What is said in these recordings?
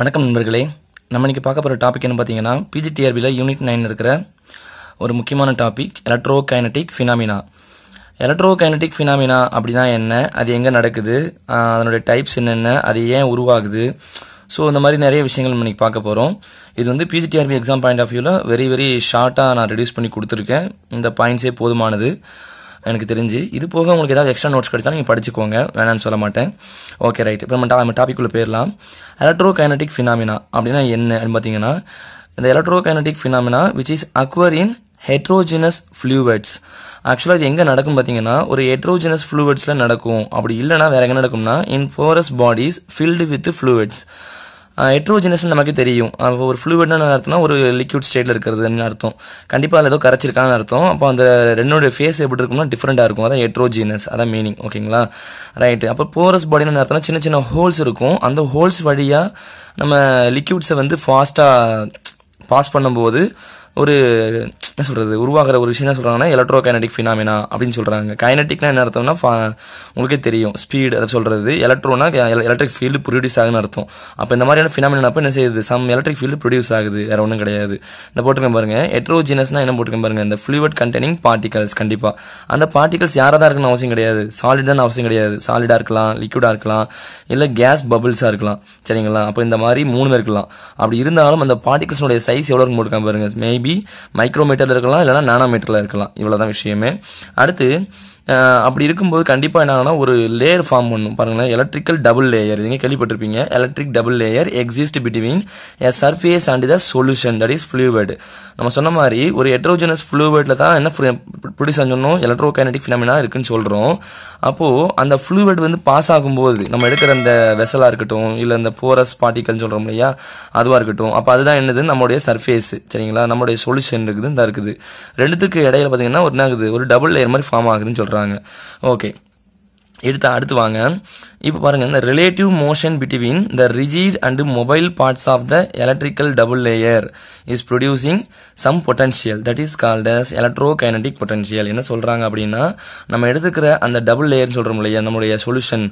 வணக்கம் நண்பர்களே நம்ம இன்றைக்கி பார்க்க போகிற டாபிக் என்ன பார்த்தீங்கன்னா பிஜிடிஆர்பியில் யூனிட் நைன் இருக்கிற ஒரு முக்கியமான topic electro kinetic phenomena electro kinetic phenomena அப்படின்னா என்ன அது எங்கே நடக்குது அதனுடைய டைப்ஸ் என்னென்ன அது ஏன் உருவாகுது ஸோ இந்த மாதிரி நிறைய விஷயங்கள் நம்ம இன்றைக்கி பார்க்க போகிறோம் இது வந்து பிஜிடிஆர்பி எக்ஸாம் பாயிண்ட் ஆஃப் வியூவில் வெரி வெரி ஷார்ட்டாக நான் ரெடியூஸ் பண்ணி கொடுத்துருக்கேன் இந்த பாயிண்ட்ஸே போதுமானது எனக்கு தெரிஞ்சு இது போக உங்களுக்கு ஏதாவது எக்ஸ்ட்ரா நோட்ஸ் கிடைச்சாலும் நீங்கள் படிச்சுக்கோங்க வேணான்னு சொல்ல மாட்டேன் ஓகே ரைட் இப்போ நம்ம டா நம்ம டாபிக்குள்ளே போயிடலாம் எலக்ட்ரோ கைனடிக் ஃபினாமினா அப்படின்னா என்ன பார்த்தீங்கன்னா இந்த electro kinetic phenomena which is occur in heterogeneous fluids ஆக்சுவலாக இது எங்கே நடக்கும் பார்த்தீங்கன்னா ஒரு ஹெட்ரோஜினஸ் ஃப்ளூவட்ஸில் நடக்கும் அப்படி இல்லைனா வேறு எங்கே நடக்கும்னா in porous bodies filled with fluids ஹெட்ரோஜினஸ்னு நமக்கு தெரியும் அப்போ ஒரு ஃப்ளூயிட்னு அர்த்தம்னா ஒரு லிக்யூட் ஸ்டேட்டில் இருக்கிறதுன்னு அர்த்தம் கண்டிப்பாக அதில் ஏதோ கரைச்சிருக்கான்னு அர்த்தம் அப்போ அந்த ரெண்டோட ஃபேஸ் எப்படி இருக்கும்னா டிஃப்ரெண்ட்டாக இருக்கும் அதான் ஹெட்ரோஜினஸ் அதான் மீனிங் ஓகேங்களா ரைட்டு அப்போ போரஸ் பாடின்னு அர்த்தம்னா சின்ன சின்ன ஹோல்ஸ் இருக்கும் அந்த ஹோல்ஸ் வழியாக நம்ம லிக்யூட்ஸை வந்து ஃபாஸ்ட்டாக பாஸ் பண்ணும்போது ஒரு என்ன சொல்கிறது உருவாகிற ஒரு விஷயம் என்ன சொல்கிறாங்கன்னா எலக்ட்ரோ கைனடிக் ஃபினாமினா அப்படின்னு சொல்கிறாங்க கைனட்டிக்னா என்ன அர்த்தம்னா உங்களுக்கே தெரியும் ஸ்பீடு அதை சொல்கிறது எலக்ட்ரோனா எலக்ட்ரிக் ஃபீல்டு ப்ரொடியூஸ் ஆகுன்னு அர்த்தம் அப்போ இந்த மாதிரியான ஃபினாமினா அப்போ என்ன செய்யுது சம் எலக்ட்ரிக் ஃபீல்டு ப்ரொடியூஸ் ஆகுது வேறு ஒன்றும் கிடையாது இந்த போட்டுக்க பாருங்க எட்ரோஜினஸ்னா என்ன போட்டுக்க பாருங்க இந்த ஃப்ளூவட் கண்டெய்னிங் பார்ட்டிகல்ஸ் கண்டிப்பாக அந்த பார்ட்டிகல்ஸ் யாராக தான் இருக்குன்னு அவசியம் கிடையாது சாலிட் தான் அவசியம் கிடையாது சாலிடாக இருக்கலாம் லிக்விடாக இருக்கலாம் இல்லை கேஸ் பபிள்ஸாக இருக்கலாம் சரிங்களா அப்போ இந்த மாதிரி மூணு இருக்கலாம் அப்படி இருந்தாலும் அந்த பார்ட்டிகல்ஸோடைய சைஸ் எவ்வளோ இருக்கும் போட்டுக்க பாருங்கள் மேபி மேபி மைக்ரோமீட்டரில் இருக்கலாம் இல்லைனா நானோமீட்டரில் இருக்கலாம் இவ்வளோ தான் விஷயமே அடுத்து அப்படி இருக்கும்போது கண்டிப்பாக என்னாகனா ஒரு லேயர் ஃபார்ம் பண்ணும் பாருங்களேன் எலக்ட்ரிக்கல் டபுள் லேயர் நீங்கள் கேள்விப்பட்டிருப்பீங்க electric double layer exist between a surface and the solution that is fluid நம்ம சொன்ன மாதிரி ஒரு எட்ரோஜனஸ் ஃப்ளூவேட்ல தான் என்ன ப்ரொடியூஸ் சொன்னோம் எலக்ட்ரோ கைனடிக் ஃபினாமினா இருக்குன்னு சொல்கிறோம் அப்போது அந்த ஃப்ளூவேட் வந்து பாஸ் ஆகும்போது நம்ம எடுக்கிற அந்த வெசலாக இருக்கட்டும் இல்லை அந்த போரஸ் பார்ட்டிக்கல்னு சொல்கிறோம் இல்லையா அதுவாக இருக்கட்டும் அப்போ அதுதான் என்னது நம்மளுடைய சர்ஃபேஸ் சரிங்களா நம்மளுடைய சொல்யூஷன் இருக்குது தான் இருக்குது ரெண்டுத்துக்கு இடையில பார்த்தீங்கன்னா ஒரு என்ன ஆகுது ஒரு டபுள் லேயர் மாதிரி ஃபார்ம் ஆகுதுன்னு சொல்கிறோம் சொல்கிறாங்க ஓகே எடுத்து அடுத்து வாங்க இப்போ பாருங்கள் இந்த relative motion between the rigid and mobile parts of the electrical double layer is producing some potential that is called as electro kinetic potential என்ன சொல்கிறாங்க அப்படின்னா நம்ம எடுத்துக்கிற அந்த டபுள் லேயர்னு சொல்கிறோம் இல்லையா நம்மளுடைய சொல்யூஷன்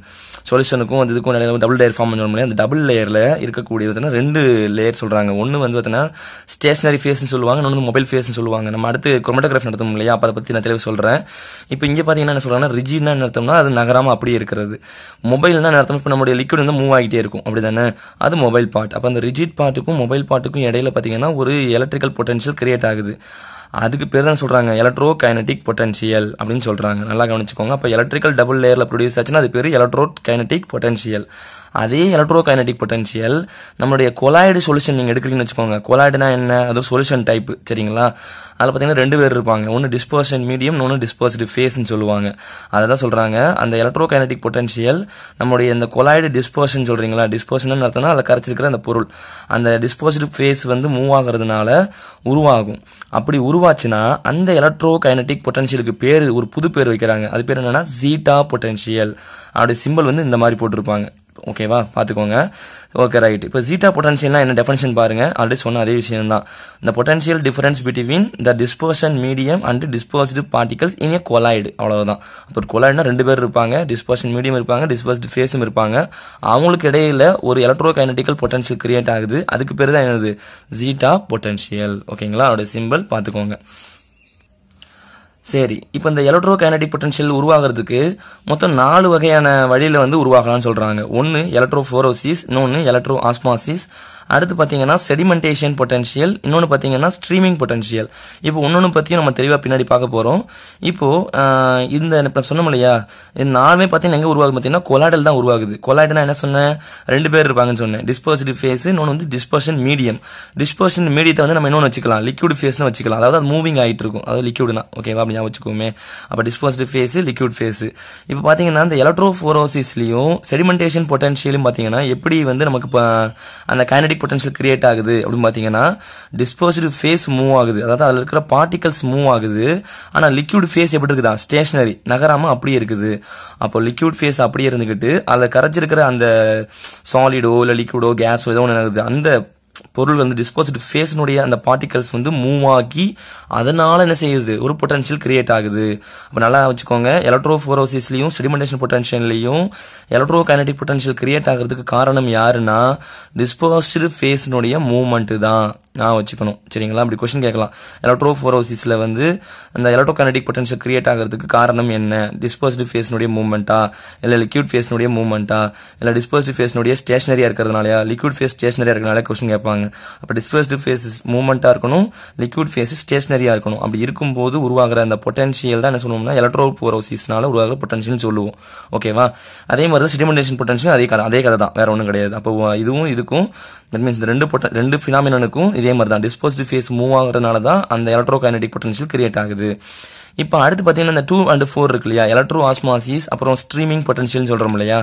சொல்யூஷனுக்கும் அந்த இதுக்கும் நிறைய டபுள் லேயர் ஃபார்ம் சொல்ல முடியாது அந்த டபுள் லேயரில் இருக்கக்கூடிய ரெண்டு லேயர் சொல்கிறாங்க ஒன்று வந்து பார்த்தீங்கன்னா ஸ்டேஷனரி ஃபேஸ்னு சொல்லுவாங்க இன்னொன்று மொபைல் ஃபேஸ்னு சொல்லுவாங்க நம்ம அடுத்து குரோமட்டோகிராஃபி நடத்தணும் இல்லையா அதை பற்றி நான் தெளிவு சொல்கிறேன் இப்போ இங்கே பார்த்தீங்கன்னா என்ன சொல்கிறாங்கன்னா ரிஜிட்னா என்ன அது நகர் நகராமல் அப்படியே இருக்கிறது மொபைல்னா நேரத்தில் இப்போ நம்மளுடைய லிக்விட் வந்து மூவ் ஆகிட்டே இருக்கும் அப்படி தானே அது மொபைல் பார்ட் அப்போ அந்த ரிஜிட் பார்ட்டுக்கும் மொபைல் பார்ட்டுக்கும் இடையில பார்த்தீங்கன்னா ஒரு எலக்ட்ரிக்கல் பொட்டன்ஷியல் கிரியேட் ஆகுது அதுக்கு பேர் தான் சொல்கிறாங்க எலக்ட்ரோ கைனட்டிக் பொட்டன்ஷியல் அப்படின்னு சொல்கிறாங்க நல்லா கவனிச்சுக்கோங்க அப்போ எலக்ட்ரிக்கல் டபுள் லேயரில் ப்ரொடியூஸ் ஆச்சுன்னா அது பேர் எலக்ட்ரோ கைனட்டிக் பொட்டன்ஷியல் அதே எலக்ட்ரோ கைனடிக் பொட்டன்ஷியல் நம்மளுடைய கொலாய்டு சொல்யூஷன் நீங்கள் எடுக்கிறீங்கன்னு வச்சுக்கோங்க கொலாய்டுனா என்ன அது சொல்யூஷன் டைப் சரிங்களா அதில் பார்த்தீங்கன்னா ரெண்டு பேர் இருப்பாங்க ஒன்று டிஸ்போசன் மீடியம் ஒன்று டிஸ்போசிட்டிவ் ஃபேஸ்ன்னு சொல்லுவாங்க அதை தான் சொல்கிறாங்க அந்த எலக்ட்ரோ கைனடிக் பொட்டன்ஷியல் நம்மளுடைய இந்த கொலாய்டு டிஸ்போஷன் சொல்கிறீங்களா டிஸ்போஷன் நடத்தினா அதில் கரைச்சிருக்கிற அந்த பொருள் அந்த டிஸ்போசிட்டிவ் ஃபேஸ் வந்து மூவ் ஆகிறதுனால உருவாகும் அப்படி உருவாச்சுன்னா அந்த எலக்ட்ரோ கைனட்டிக் பொட்டன்ஷியலுக்கு பேர் ஒரு புது பேர் வைக்கிறாங்க அது பேர் என்னன்னா ஜீட்டா பொட்டன்ஷியல் அப்படி சிம்பிள் வந்து இந்த மாதிரி போட்டிருப்பாங்க ஓகேவா பார்த்துக்கோங்க ஓகே ரைட் இப்போ ஜீட்டா பொட்டன்ஷியல்னா என்ன டெஃபனிஷன் பாருங்கள் ஆல்ரெடி சொன்ன அதே விஷயம் தான் இந்த potential difference between the dispersion medium and dispersed particles in a colloid அவ்வளோதான் அப்போ கொலாய்டுனா ரெண்டு பேர் இருப்பாங்க டிஸ்போஷன் மீடியம் இருப்பாங்க டிஸ்போஸ்டு ஃபேஸும் இருப்பாங்க அவங்களுக்கு இடையில ஒரு எலக்ட்ரோ கைனடிக்கல் பொட்டன்ஷியல் கிரியேட் ஆகுது அதுக்கு பேர் தான் என்னது ஜீட்டா பொட்டன்ஷியல் ஓகேங்களா அதோட சிம்பிள் பார்த்துக்கோங்க சரி இப்போ இந்த எலக்ட்ரோ கைனடிக் பொட்டன்ஷியல் உருவாகிறதுக்கு மொத்தம் நாலு வகையான வழியில் வந்து உருவாகலாம்னு சொல்கிறாங்க ஒன்று எலக்ட்ரோ ஃபோரோசிஸ் இன்னொன்று எலக்ட்ரோ ஆஸ்மாசிஸ் அடுத்து பார்த்தீங்கன்னா செடிமெண்டேஷன் பொட்டன்ஷியல் இன்னொன்று பார்த்தீங்கன்னா ஸ்ட்ரீமிங் பொட்டன்ஷியல் இப்போ ஒன்று பற்றியும் நம்ம தெளிவாக பின்னாடி பார்க்க போகிறோம் இப்போது இந்த சொன்னோம் இல்லையா இது நாலுமே பார்த்தீங்கன்னா எங்கே உருவாகுது பார்த்தீங்கன்னா கொலாடல் தான் உருவாகுது கொலாடனா என்ன சொன்னேன் ரெண்டு பேர் இருப்பாங்கன்னு சொன்னேன் டிஸ்போசிட் ஃபேஸ் இன்னொன்று வந்து டிஸ்போஷன் மீடியம் டிஸ்போஷன் மீடியத்தை வந்து நம்ம இன்னொன்று வச்சுக்கலாம் லிக்யூட் ஃபேஸ்னு வச்சுக்கலாம் அதாவது அது மூவிங் ஆகிட்டு இருக்கும் அதாவது லிக்யூடுனா ஓகேவா கம்மியாக வச்சுக்கோமே அப்போ டிஸ்போசிட்டிவ் ஃபேஸு லிக்யூட் ஃபேஸு இப்போ பார்த்தீங்கன்னா இந்த எலக்ட்ரோஃபோரோசிஸ்லையும் செடிமெண்டேஷன் பொட்டன்ஷியலும் பார்த்தீங்கன்னா எப்படி வந்து நமக்கு இப்போ அந்த கைனடிக் பொட்டன்ஷியல் கிரியேட் ஆகுது அப்படின்னு பார்த்தீங்கன்னா டிஸ்போசிட்டிவ் ஃபேஸ் மூவ் ஆகுது அதாவது அதில் இருக்கிற பார்ட்டிகல்ஸ் மூவ் ஆகுது ஆனால் லிக்யூட் ஃபேஸ் எப்படி இருக்குதா ஸ்டேஷனரி நகராமல் அப்படியே இருக்குது அப்போ லிக்யூட் ஃபேஸ் அப்படியே இருந்துக்கிட்டு அதில் கரைச்சிருக்கிற அந்த சாலிடோ இல்லை லிக்யூடோ கேஸோ ஏதோ ஒன்று நடக்குது அந்த பொருள் வந்து டிஸ்போசிட் ஃபேஸினுடைய அந்த பார்ட்டிகல்ஸ் வந்து மூவ் ஆகி அதனால் என்ன செய்யுது ஒரு பொட்டன்ஷியல் கிரியேட் ஆகுது அப்போ நல்லா வச்சுக்கோங்க எலக்ட்ரோ ஃபோரோசிஸ்லையும் செடிமெண்டேஷன் பொட்டன்ஷியல்லையும் எலக்ட்ரோ கைனடிக் பொட்டன்ஷியல் கிரியேட் ஆகிறதுக்கு காரணம் யாருன்னா டிஸ்போசிட் ஃபேஸினுடைய மூவ்மெண்ட்டு தான் நான் வச்சுக்கணும் சரிங்களா அப்படி கொஷின் கேட்கலாம் எலக்ட்ரோ ஃபோரோசிஸில் வந்து அந்த எலக்ட்ரோ கனடிக் பொட்டன்ஷியல் கிரியேட் ஆகிறதுக்கு காரணம் என்ன டிஸ்பர்ஸ்டு ஃபேஸ்னுடைய மூவ்மெண்ட்டா இல்லை லிக்யூட் ஃபேஸ்னுடைய மூவ்மெண்ட்டா இல்லை டிஸ்பர்ஸ்டு ஃபேஸ்னுடைய ஸ்டேஷனரியாக இருக்கிறதுனாலயா லிக்யூட் ஃபேஸ் ஸ்டேஷனரியாக இருக்கிறதுனால கொஷின் கேட்பாங்க அப்போ டிஸ்பர்ஸ்டு ஃபேஸஸ் மூவ்மெண்ட்டாக இருக்கணும் லிக்யூட் ஃபேஸ் ஸ்டேஷனரியாக இருக்கணும் அப்படி இருக்கும்போது உருவாகிற அந்த பொட்டன்ஷியல் தான் என்ன சொல்லணும்னா எலக்ட்ரோ ஃபோரோசிஸ்னால உருவாகிற பொட்டன்ஷியல் சொல்லுவோம் ஓகேவா அதே மாதிரி தான் செடிமெண்டேஷன் பொட்டன்ஷியல் அதே கதை அதே கதை தான் வேறு ஒன்றும் கிடையாது அப்போ இதுவும் இதுக்கும் தட் மீன்ஸ் இந்த ரெண்டு பொட்ட ரெண்டு ஃபினாமினனுக்கும் இதே மாதிரி தான் டிஸ்போசிட்டிவ் ஃபேஸ் மூவ் ஆகுறதுனால தான் அந்த எலக்ட்ரோ கைனடிக் பொட்டன்ஷியல் கிரியேட் ஆகுது இப்போ அடுத்து பார்த்தீங்கன்னா இந்த டூ அண்ட் ஃபோர் இருக்கு இல்லையா எலக்ட்ரோ ஆஸ்மாசிஸ் அப்புறம் ஸ்ட்ரீமிங் பொட்டன்ஷியல்னு சொல்கிறோம் இல்லையா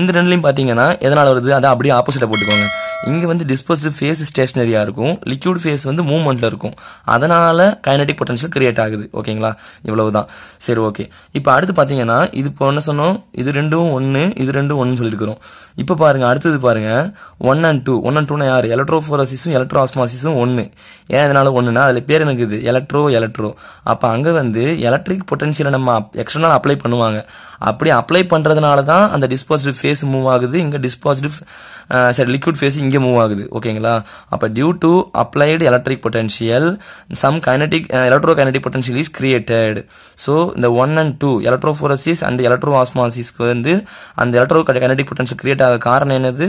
இந்த ரெண்டுலையும் பார்த்தீங்கன்னா எதனால் வருது அதை அப்படியே ஆப்போசிட்டாக போட்டுக்கோங்க இங்கே வந்து டிஸ்போஸ்டு ஃபேஸ் ஸ்டேஷனரியாக இருக்கும் லிக்யூட் ஃபேஸ் வந்து மூவ்மெண்ட்டில் இருக்கும் அதனால் கைனடிக் பொட்டன்ஷியல் கிரியேட் ஆகுது ஓகேங்களா இவ்வளவு தான் சரி ஓகே இப்போ அடுத்து பார்த்தீங்கன்னா இது இப்போ என்ன சொன்னோம் இது ரெண்டும் ஒன்று இது ரெண்டும் ஒன்று சொல்லியிருக்கிறோம் இப்போ பாருங்கள் அடுத்தது பாருங்கள் one and two one and டூனா யார் எலக்ட்ரோஃபோரசிஸும் எலக்ட்ரோ ஆஸ்மாசிஸும் ஒன்று ஏன் இதனால் ஒன்றுனா அதில் பேர் எனக்கு இது எலக்ட்ரோ எலக்ட்ரோ அப்போ அங்கே வந்து எலக்ட்ரிக் பொட்டன்ஷியலை நம்ம எக்ஸ்டர்னல் அப்ளை பண்ணுவாங்க அப்படி அப்ளை பண்ணுறதுனால தான் அந்த டிஸ்போசிட்டிவ் ஃபேஸ் மூவ் ஆகுது இங்கே டிஸ்போசிட்டிவ் சரி லிக்விட் ஃபேஸ் இங்கே இங்கே மூவ் ஆகுது ஓகேங்களா அப்போ due to applied electric potential some kinetic electro kinetic potential is created so இந்த one and two electrophoresis and electro ஆஸ்மாசிஸ்க்கு வந்து அந்த எலக்ட்ரோ கைனடிக் பொட்டன்ஷியல் கிரியேட் ஆக காரணம் என்னது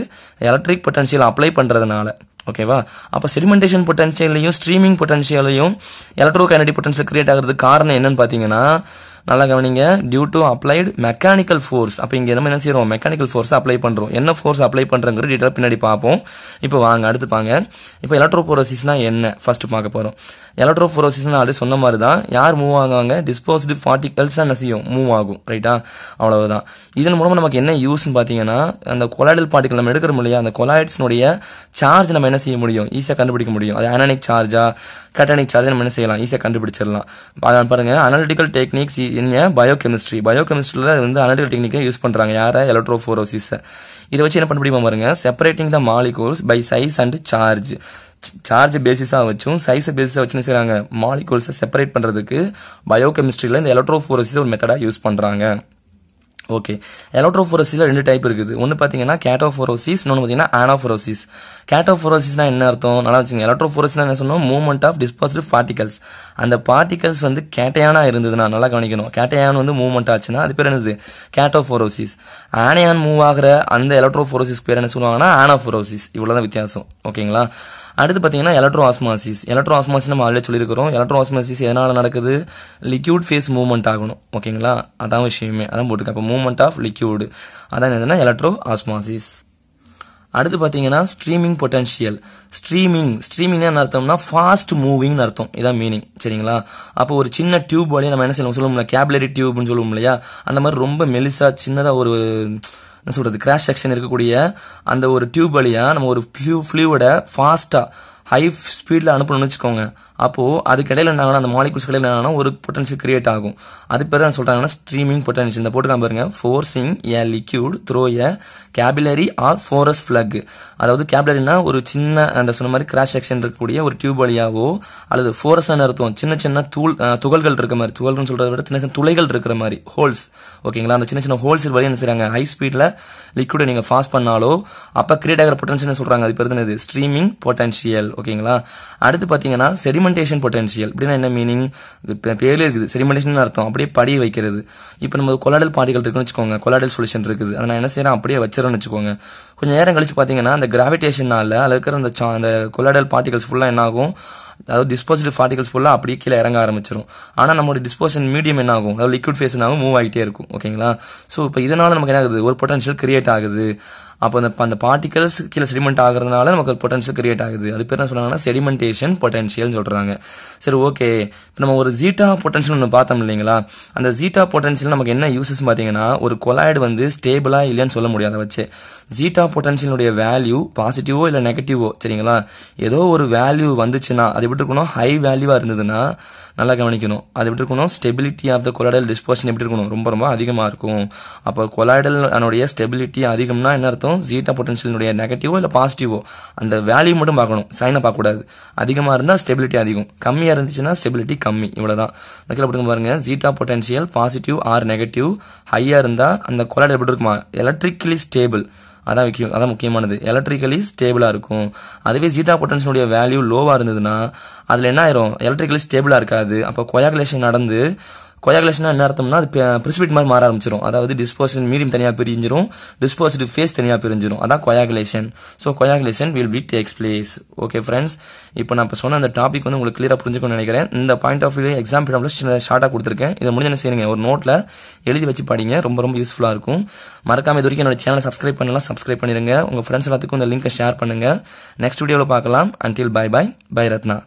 எலக்ட்ரிக் பொட்டன்ஷியல் அப்ளை பண்ணுறதுனால ஓகேவா அப்போ செடிமெண்டேஷன் பொட்டன்ஷியலையும் ஸ்ட்ரீமிங் பொட்டன்ஷியலையும் எலக்ட்ரோ கைனடிக் பொட்டன்ஷியல் கிரியேட் ஆகிறதுக்கு காரணம் என்னன்னு பார்த்தீங்கன்னா நல்லா கவனிங்க due to applied mechanical force அப்போ இங்கே நம்ம என்ன செய்கிறோம் மெக்கானிக்கல் ஃபோர்ஸ் அப்ளை பண்ணுறோம் என்ன ஃபோர்ஸ் அப்ளை பண்ணுறங்கிற டீட்டெயில் பின்னாடி பார்ப்போம் இப்போ வாங்க அடுத்து பாங்க இப்போ எலக்ட்ரோபோரோசிஸ்னா என்ன ஃபர்ஸ்ட் பார்க்க போகிறோம் எலக்ட்ரோபோரோசிஸ்னா அது சொன்ன மாதிரி தான் யார் மூவ் ஆகுவாங்க டிஸ்போசிட்டிவ் பார்ட்டிகல்ஸ் என்ன செய்யும் மூவ் ஆகும் ரைட்டா அவ்வளவுதான் இதன் மூலமாக நமக்கு என்ன யூஸ்ன்னு பார்த்தீங்கன்னா அந்த கொலாய்டல் பார்ட்டிகல் நம்ம எடுக்கிறோம் இல்லையா அந்த கொலாய்ட்ஸ்னுடைய சார்ஜ் நம்ம என்ன செய்ய முடியும் ஈஸியாக கண்டுபிடிக்க முடியும் அது அனானிக் சார்ஜா கட்டானிக் சார்ஜ் நம்ம என்ன செய்யலாம் ஈஸியாக கண்டுபிடிச்சிடலாம் பாருங்கள் அனாலிட்டிக்கல் டெக்னிக்ஸ் கெமிஸ்ட்ரி பயோகெமிஸ்ட்ரி பயோகெமிஸ்ட்ரியில் வந்து அனலிட்டிக் டெக்னிக்கை யூஸ் பண்ணுறாங்க யாரை எலக்ட்ரோஃபோரோசிஸை இதை வச்சு என்ன பண்ண முடியுமா பாருங்க separating the molecules by size and charge charge பேசிஸாக வச்சும் சைஸை பேசிஸாக வச்சு செய்கிறாங்க மாலிகூல்ஸை செப்பரேட் பண்ணுறதுக்கு பயோகெமிஸ்ட்ரியில் இந்த எலக்ட்ரோஃபோரோசிஸ் ஒரு மெத்தடாக யூஸ் பண்ணுறாங்க ஓகே எலக்ட்ரோஃபோரோசிஸில் ரெண்டு டைப் இருக்குது ஒன்று பார்த்தீங்கன்னா கேட்டோஃபோரோசிஸ் இன்னொன்று பார்த்தீங்கன்னா ஆனாஃபோரோசிஸ் கேட்டோஃபோரோசிஸ்னால் என்ன அர்த்தம் நல்லா வச்சுங்க எலக்ட்ரோஃபோரோசிஸ்னால் என்ன சொன்னோம் மூவ்மெண்ட் ஆஃப் டிஸ்பாஸ்டு பார்ட்டிகல்ஸ் அந்த பார்ட்டிகல்ஸ் வந்து கேட்டையானாக இருந்ததுன்னா நல்லா கவனிக்கணும் கேட்டையான் வந்து மூவ்மெண்ட் ஆச்சுன்னா அது பேர் என்னது கேட்டோஃபோரோசிஸ் ஆனையான் மூவ் ஆகிற அந்த எலக்ட்ரோஃபோரோசிஸ் பேர் என்ன சொல்லுவாங்கன்னா ஆனாஃபோரோசிஸ் இவ்வளோ தான் வித்தியாசம் ஓகேங்களா அடுத்து பார்த்தீங்கன்னா எலக்ட்ரோ ஆஸ்மாசிஸ் எலக்ட்ரோ ஆஸ்மாசிஸ் நம்ம ஆல்ரெடி சொல்லியிருக்கிறோம் எலக்ட்ரோ ஆஸ்மாசிஸ் எதனால் நடக்குது லிக்யூட் ஃபேஸ் மூவ்மெண்ட் ஆகணும் ஓகேங்களா அதான் விஷயமே அதான் போட்டிருக்கேன் அப்போ மூவ்மெண்ட் ஆஃப் லிக்யூடு அதான் எதுனா எலக்ட்ரோ ஆஸ்மாசிஸ் அடுத்து பார்த்தீங்கன்னா ஸ்ட்ரீமிங் பொட்டன்ஷியல் ஸ்ட்ரீமிங் ஸ்ட்ரீமிங் என்ன அர்த்தம்னா ஃபாஸ்ட் மூவிங்னு அர்த்தம் இதான் மீனிங் சரிங்களா அப்போ ஒரு சின்ன டியூப் வழியாக நம்ம என்ன செய்யணும் சொல்லுவோம்ல கேபிலரி டியூப்னு சொல்லுவோம் இல்லையா அந்த மாதிரி ரொம்ப மெலிசாக சின்னதாக ஒரு என்ன சொல்கிறது கிராஷ் செக்ஷன் இருக்கக்கூடிய அந்த ஒரு டியூப் வழியாக நம்ம ஒரு ஃபியூ ஃப்ளூவோட ஃபாஸ்ட்டாக ஹை ஸ்பீடில் அனுப்பணும்னு வச்சுக்கோங்க அப்போது அதுக்கிடையில் என்னாகனா அந்த மாலிகூல்ஸ் கடையில் என்னன்னா ஒரு பொட்டன்ஷியல் கிரியேட் ஆகும் அது பேர் தான் சொல்கிறாங்கன்னா ஸ்ட்ரீமிங் பொட்டன்ஷியல் இந்த போட்டுக்கலாம் பாருங்க forcing a liquid through a capillary or porous plug அதாவது கேபிலரினா ஒரு சின்ன அந்த சொன்ன மாதிரி கிராஷ் செக்ஷன் இருக்கக்கூடிய ஒரு டியூப் வழியாவோ அல்லது ஃபோரஸ் அர்த்தம் சின்ன சின்ன தூள் துகள்கள் இருக்கிற மாதிரி துகள்கள்னு சொல்கிறத விட சின்ன சின்ன துளைகள் இருக்கிற மாதிரி ஹோல்ஸ் ஓகேங்களா அந்த சின்ன சின்ன ஹோல்ஸ் வழி என்ன செய்கிறாங்க ஹை ஸ்பீடில் லிக்யூடை நீங்கள் ஃபாஸ்ட் பண்ணாலோ அப்போ கிரியேட் ஆகிற பொட்டன்ஷியல் சொல்கிறாங்க அது பேர் தான் இது ஸ்ட்ரீமிங் பொட்டன்ஷியல் ஓகேங்களா அடுத்து பார்த்தீங்கன்னா செடி செடிமெண்டேஷன் பொட்டன்ஷியல் அப்படின்னா என்ன மீனிங் பேர்லேயே இருக்குது செடிமெண்டேஷன் அர்த்தம் அப்படியே படிய வைக்கிறது இப்போ நம்ம கொலாடல் பாடிகள் இருக்குன்னு வச்சுக்கோங்க கொலாடல் சொல்யூஷன் இருக்குது அதை நான் என்ன செய்யறேன் அப்படியே வச்சிடறேன்னு வச்சுக்கோங்க கொஞ்சம் நேரம் கழிச்சு பார்த்தீங்கன்னா அந்த கிராவிடேஷனால அதில் இருக்கிற அந்த சா அந்த கொலாடல் பார்ட்டிகல்ஸ் ஃபுல்லாக என்ன ஆகும் அதாவது டிஸ்போசிட்டிவ் பார்ட்டிகல்ஸ் ஃபுல்லாக அப்படியே கீழே இறங்க ஆரம்பிச்சிடும் ஆனால் நம்மளோட டிஸ்போசன் மீடியம் என்ன ஆகும் அதாவது லிக்விட் ஃபேஸ் ஆகும் மூவ் ஆகிட்டே இருக்கும் ஓகேங்களா ஸோ இப்போ இதனால் நமக்கு என்ன ஆகுது ஒரு பொட்டன்ஷியல் கிரியேட் ஆகுது அப்போ அந்த அந்த பார்ட்டிகல்ஸ் கீழே செடிமெண்ட் ஆகிறதுனால நமக்கு ஒரு பொட்டன்ஷியல் கிரியேட் ஆகுது அது பேர் என்ன சொல்கிறாங்கன்னா செடிமெண்டேஷன் பொட்டன்ஷியல்னு சொல்கிறாங்க சரி ஓகே இப்போ நம்ம ஒரு ஜீட்டா பொட்டன்ஷியல் ஒன்று பார்த்தோம் இல்லைங்களா அந்த ஜீட்டா பொட்டன்ஷியல் நமக்கு என்ன யூசஸ் பார்த்தீங்கன்னா ஒரு கொலாய்டு வந்து ஸ்டேபிளாக இல்லைன்னு சொல்ல முடியாது வச்சு ஜீட்டா பொட்டன்ஷியலுடைய வேல்யூ பாசிட்டிவோ இல்லை நெகட்டிவோ சரிங்களா ஏதோ ஒரு வேல்யூ வந்துச்சுன்னா அது எப்படி இருக்கணும் ஹை வேல்யூவாக இருந்ததுன்னா நல்லா கவனிக்கணும் அது எப்படி இருக்கணும் stability of the colloidal dispersion எப்படி இருக்கணும் ரொம்ப ரொம்ப அதிகமாக இருக்கும் அப்போ கொலாய்டல் அதனுடைய ஸ்டெபிலிட்டி அதிகம்னா என்ன அர்த்தம் அர்த்தம் ஜீட்டா பொட்டன்ஷியலினுடைய நெகட்டிவோ இல்லை பாசிட்டிவோ அந்த வேல்யூ மட்டும் பார்க்கணும் சைனை பார்க்கக்கூடாது அதிகமாக இருந்தால் ஸ்டெபிலிட்டி அதிகம் கம்மியாக இருந்துச்சுன்னா ஸ்டெபிலிட்டி கம்மி இவ்வளோ தான் கீழே போட்டு பாருங்கள் zeta potential positive or negative ஹையாக இருந்தால் அந்த கொலாய்டு எப்படி இருக்குமா எலக்ட்ரிக்கலி ஸ்டேபிள் அதான் முக்கியம் அதான் முக்கியமானது எலக்ட்ரிக்கலி ஸ்டேபிளாக இருக்கும் அதுவே ஜீட்டா பொட்டன்ஷியனுடைய வேல்யூ லோவாக இருந்ததுன்னா அதில் என்ன ஆயிரும் எலக்ட்ரிக்கலி ஸ்டேபிளாக இருக்காது அப்போ கொயாகுலேஷன் நடந்து கொயாகுலேஷனாக என்ன அர்த்தம்னா அது பிரிசிபிட் மாதிரி மாற ஆரம்பிச்சிடும் அதாவது டிஸ்போசன் மீடியம் தனியாக பிரிஞ்சிடும் டிஸ்போசிட்டிவ் ஃபேஸ் தனியாக பிரிஞ்சிடும் அதான் coagulation so coagulation will be takes place okay friends இப்போ நான் இப்போ சொன்ன அந்த டாபிக் வந்து உங்களுக்கு கிளியராக புரிஞ்சுக்கணும்னு நினைக்கிறேன் இந்த பாயிண்ட் ஆஃப் வியூ எக்ஸாம் பிடாமில் ஷார்ட்டாக கொடுத்துருக்கேன் இதை முடிஞ்ச செய்யுங்க ஒரு நோட்டில் எழுதி வச்சு படிங்க ரொம்ப ரொம்ப யூஸ்ஃபுல்லாக இருக்கும் மறக்காமல் இது வரைக்கும் என்னோட சேனலை சப்ஸ்கிரைப் பண்ணலாம் சப்ஸ்கிரைப் பண்ணிடுங்க உங்கள் ஃப்ரெண்ட்ஸ் எல்லாத்துக்கும் இந்த லிங்க்கை ஷேர் பண்ணுங்கள் நெக்ஸ்ட் வீடியோவில் பார்க்கலாம் until bye bye bye Ratna